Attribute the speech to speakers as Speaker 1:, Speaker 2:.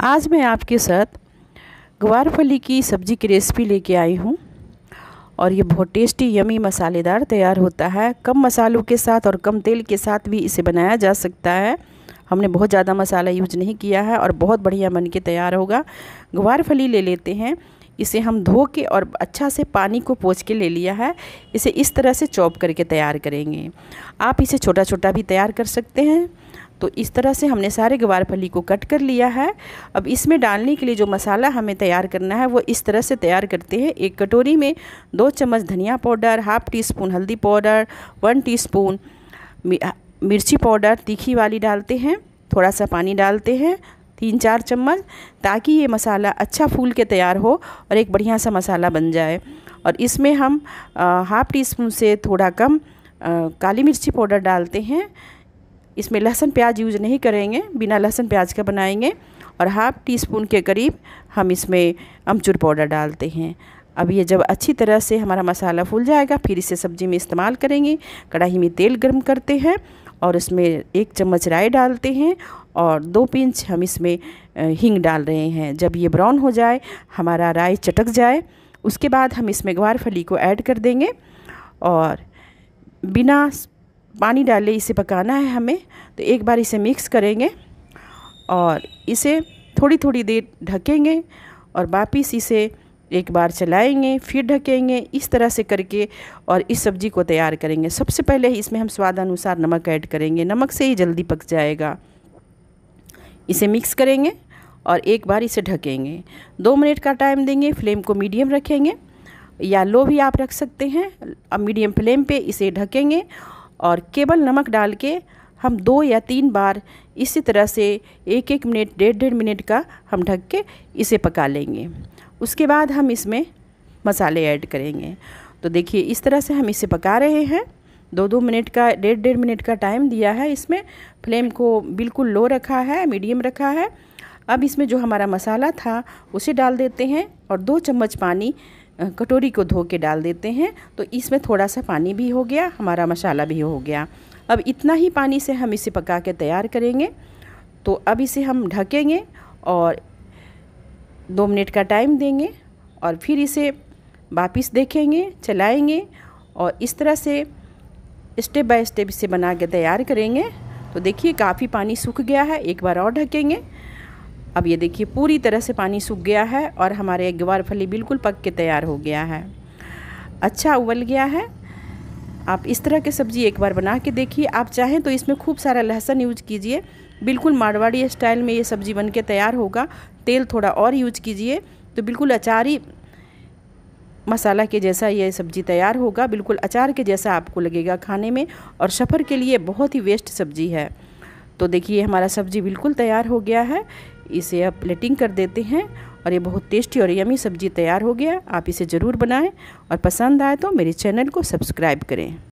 Speaker 1: आज मैं आपके साथ ग्वारफली फली की सब्ज़ी की रेसिपी लेके आई हूँ और ये बहुत टेस्टी यमी मसालेदार तैयार होता है कम मसालों के साथ और कम तेल के साथ भी इसे बनाया जा सकता है हमने बहुत ज़्यादा मसाला यूज नहीं किया है और बहुत बढ़िया बन के तैयार होगा ग्वार फली ले लेते हैं इसे हम धो के और अच्छा से पानी को पोच के ले लिया है इसे इस तरह से चॉप करके तैयार करेंगे आप इसे छोटा छोटा भी तैयार कर सकते हैं तो इस तरह से हमने सारे गवार फली को कट कर लिया है अब इसमें डालने के लिए जो मसाला हमें तैयार करना है वो इस तरह से तैयार करते हैं एक कटोरी में दो चम्मच धनिया पाउडर हाफ टी स्पून हल्दी पाउडर वन टी स्पून मिर्ची पाउडर तीखी वाली डालते हैं थोड़ा सा पानी डालते हैं तीन चार चम्मच ताकि ये मसाला अच्छा फूल के तैयार हो और एक बढ़िया सा मसाला बन जाए और इसमें हम हाफ़ टी स्पून से थोड़ा कम आ, काली मिर्ची पाउडर डालते हैं इसमें लहसुन प्याज यूज नहीं करेंगे बिना लहसुन प्याज का बनाएंगे और हाफ़ टी स्पून के करीब हम इसमें अमचूर पाउडर डालते हैं अब ये जब अच्छी तरह से हमारा मसाला फूल जाएगा फिर इसे सब्ज़ी में इस्तेमाल करेंगे कढ़ाई में तेल गर्म करते हैं और इसमें एक चम्मच राय डालते हैं और दो पिंच हम इसमें हींग डाल रहे हैं जब ये ब्राउन हो जाए हमारा राय चटक जाए उसके बाद हम इसमें ग्वार फली को ऐड कर देंगे और बिना पानी डाले इसे पकाना है हमें तो एक बार इसे मिक्स करेंगे और इसे थोड़ी थोड़ी देर ढकेंगे और वापिस इसे एक बार चलाएंगे फिर ढकेंगे इस तरह से करके और इस सब्ज़ी को तैयार करेंगे सबसे पहले ही इसमें हम स्वाद अनुसार नमक ऐड करेंगे नमक से ही जल्दी पक जाएगा इसे मिक्स करेंगे और एक बार इसे ढकेंगे दो मिनट का टाइम देंगे फ्लेम को मीडियम रखेंगे या लो भी आप रख सकते हैं अब मीडियम फ्लेम पे इसे ढकेंगे और केवल नमक डाल के हम दो या तीन बार इसी तरह से एक एक मिनट डेढ़ डेढ़ मिनट का हम ढक के इसे पका लेंगे उसके बाद हम इसमें मसाले ऐड करेंगे तो देखिए इस तरह से हम इसे पका रहे हैं दो दो मिनट का डेढ़ डेढ़ मिनट का टाइम दिया है इसमें फ्लेम को बिल्कुल लो रखा है मीडियम रखा है अब इसमें जो हमारा मसाला था उसे डाल देते हैं और दो चम्मच पानी कटोरी को धो के डाल देते हैं तो इसमें थोड़ा सा पानी भी हो गया हमारा मसाला भी हो गया अब इतना ही पानी से हम इसे पका के तैयार करेंगे तो अब इसे हम ढकेंगे और दो मिनट का टाइम देंगे और फिर इसे वापस देखेंगे चलाएंगे और इस तरह से स्टेप बाय स्टेप इसे बना के तैयार करेंगे तो देखिए काफ़ी पानी सूख गया है एक बार और ढकेंगे अब ये देखिए पूरी तरह से पानी सूख गया है और हमारे ग्वार फली बिल्कुल पक के तैयार हो गया है अच्छा उबल गया है आप इस तरह की सब्ज़ी एक बार बना के देखिए आप चाहें तो इसमें खूब सारा लहसुन यूज कीजिए बिल्कुल मारवाड़ी स्टाइल में ये सब्ज़ी बन के तैयार होगा तेल थोड़ा और यूज कीजिए तो बिल्कुल अचारी मसाला के जैसा ये सब्ज़ी तैयार होगा बिल्कुल अचार के जैसा आपको लगेगा खाने में और सफ़र के लिए बहुत ही वेस्ट सब्ज़ी है तो देखिए हमारा सब्ज़ी बिल्कुल तैयार हो गया है इसे आप प्लेटिंग कर देते हैं और ये बहुत टेस्टी और यमी सब्जी तैयार हो गया आप इसे ज़रूर बनाएं और पसंद आए तो मेरे चैनल को सब्सक्राइब करें